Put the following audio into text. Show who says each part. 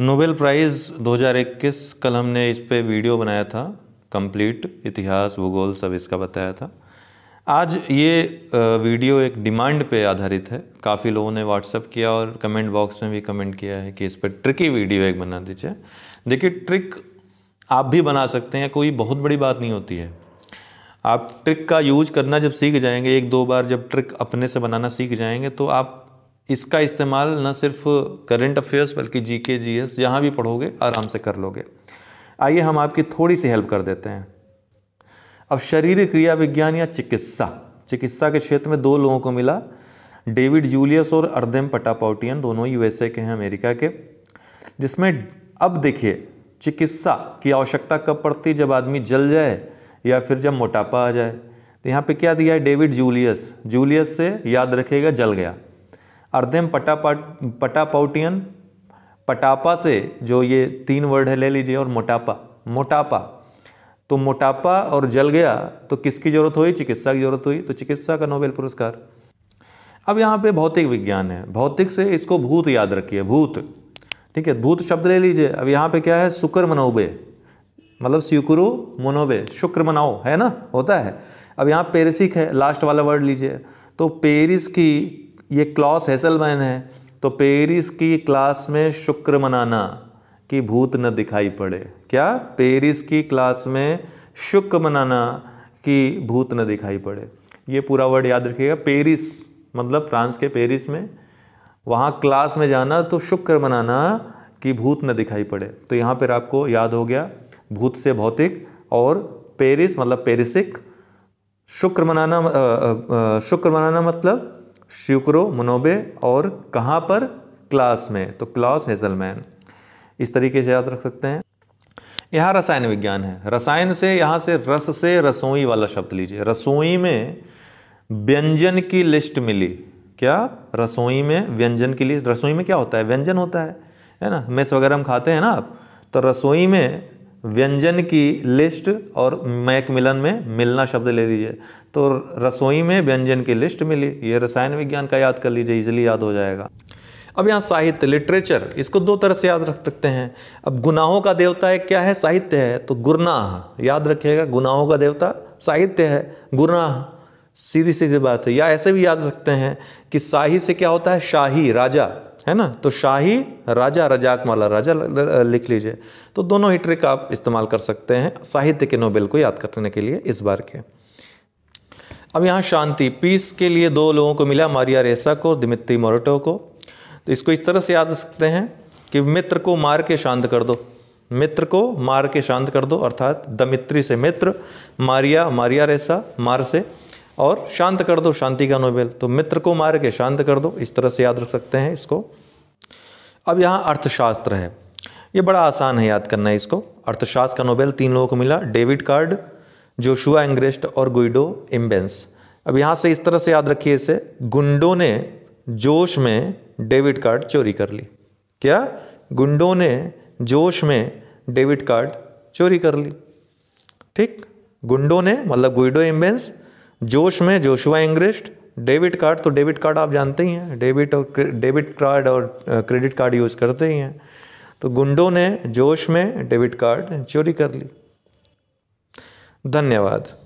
Speaker 1: Nobel prize 2021 कल हमने इस पे वीडियो बनाया था कंप्लीट इतिहास भूगोल सब इसका बताया था आज ये वीडियो एक डिमांड पे आधारित है काफ़ी लोगों ने व्हाट्सअप किया और कमेंट बॉक्स में भी कमेंट किया है कि इस पर ट्रिकी वीडियो एक बना दीजिए देखिए ट्रिक आप भी बना सकते हैं कोई बहुत बड़ी बात नहीं होती है आप ट्रिक का यूज करना जब सीख जाएंगे एक दो बार जब ट्रिक अपने से बनाना सीख जाएंगे तो आप इसका इस्तेमाल न सिर्फ करंट अफेयर्स बल्कि जी के जी एस जहाँ भी पढ़ोगे आराम से कर लोगे आइए हम आपकी थोड़ी सी हेल्प कर देते हैं अब शरीर क्रिया विज्ञान या चिकित्सा चिकित्सा के क्षेत्र में दो लोगों को मिला डेविड जूलियस और अर्देम पटापाउटियन दोनों यूएसए के हैं अमेरिका के जिसमें अब देखिए चिकित्सा की आवश्यकता कब पड़ती जब आदमी जल जाए या फिर जब मोटापा आ जाए तो यहाँ पे क्या दिया है डेविड जूलियस जूलियस से याद रखेगा जल गया अर्धम पटापा पटापाउटियन पटापा से जो ये तीन वर्ड है ले लीजिए और मोटापा मोटापा तो मोटापा और जल गया तो किसकी ज़रूरत हुई चिकित्सा की ज़रूरत हुई तो चिकित्सा का नोबेल पुरस्कार अब यहाँ पे भौतिक विज्ञान है भौतिक से इसको भूत याद रखिए भूत ठीक है भूत शब्द ले लीजिए अब यहाँ पे क्या है शुक्र मनोबे मतलब स्यूकुरु मनोबे शुक्र मनाओ है ना होता है अब यहाँ पेरिसिक है लास्ट वाला वर्ड लीजिए तो पेरिस की ये क्लॉस हेसलमैन है तो पेरिस की क्लास में शुक्र मनाना कि भूत न दिखाई पड़े क्या पेरिस की क्लास में शुक्र मनाना कि भूत न दिखाई पड़े ये पूरा वर्ड याद रखिएगा पेरिस मतलब फ्रांस के पेरिस में वहाँ क्लास में जाना तो शुक्र मनाना कि भूत न दिखाई पड़े तो यहाँ पर आपको याद हो गया भूत से भौतिक और पेरिस मतलब पेरिसिक शुक्र मनाना शुक्र मनाना मतलब शुक्रो मनोबे और कहाँ पर क्लास में तो क्लास हेजलमैन इस तरीके से याद रख सकते हैं यहाँ रसायन विज्ञान है रसायन से यहाँ से रस से रसोई वाला शब्द लीजिए रसोई में व्यंजन की लिस्ट मिली क्या रसोई में व्यंजन की लिस्ट रसोई में क्या होता है व्यंजन होता है है ना मेस वगैरह हम खाते हैं ना आप तो रसोई में व्यंजन की लिस्ट और मैकमिलन में मिलना शब्द ले लीजिए तो रसोई में व्यंजन की लिस्ट मिली ये रसायन विज्ञान का याद कर लीजिए इजिली याद हो जाएगा अब यहाँ साहित्य लिटरेचर इसको दो तरह से याद रख सकते हैं अब गुनाहों का देवता है क्या है साहित्य है तो गुरनाह याद रखिएगा गुनाहों का देवता साहित्य है गुरनाह सीधी सीधी बात है या ऐसे भी याद रखते हैं कि शाही से क्या होता है शाही राजा है ना तो शाही राजा रजाक माला राजा लिख लीजिए तो दोनों ही ट्रिक आप इस्तेमाल कर सकते हैं साहित्य के नोबेल को याद करने के लिए इस बार के अब यहाँ शांति पीस के लिए दो लोगों को मिला मारिया रेसा को दिमित्री मोरटो को तो इसको इस तरह से याद सकते हैं कि मित्र को मार के शांत कर दो मित्र को मार के शांत कर दो अर्थात दमित्री से मित्र मारिया मारिया रेसा मार से और शांत कर दो शांति का नोबेल तो मित्र को मार के शांत कर दो इस तरह से याद रख सकते हैं इसको अब यहाँ अर्थशास्त्र है ये बड़ा आसान है याद करना है इसको अर्थशास्त्र का नोबेल तीन लोगों को मिला डेविड कार्ड जोशुआ एंग्रेस्ट और गुइडो इम्बेंस अब यहाँ से इस तरह से याद रखिए इसे गुंडों ने जोश में डेबिट कार्ड चोरी कर ली क्या गुंडों ने जोश में डेबिट कार्ड चोरी कर ली ठीक गुंडों ने मतलब गुइडो इम्बेंस जोश में जोशुआ इंग्रिस्ट डेबिट कार्ड तो डेबिट कार्ड आप जानते ही हैं डेबिट और डेबिट कार्ड और क्रेडिट कार्ड यूज़ करते ही हैं तो गुंडों ने जोश में डेबिट कार्ड चोरी कर ली धन्यवाद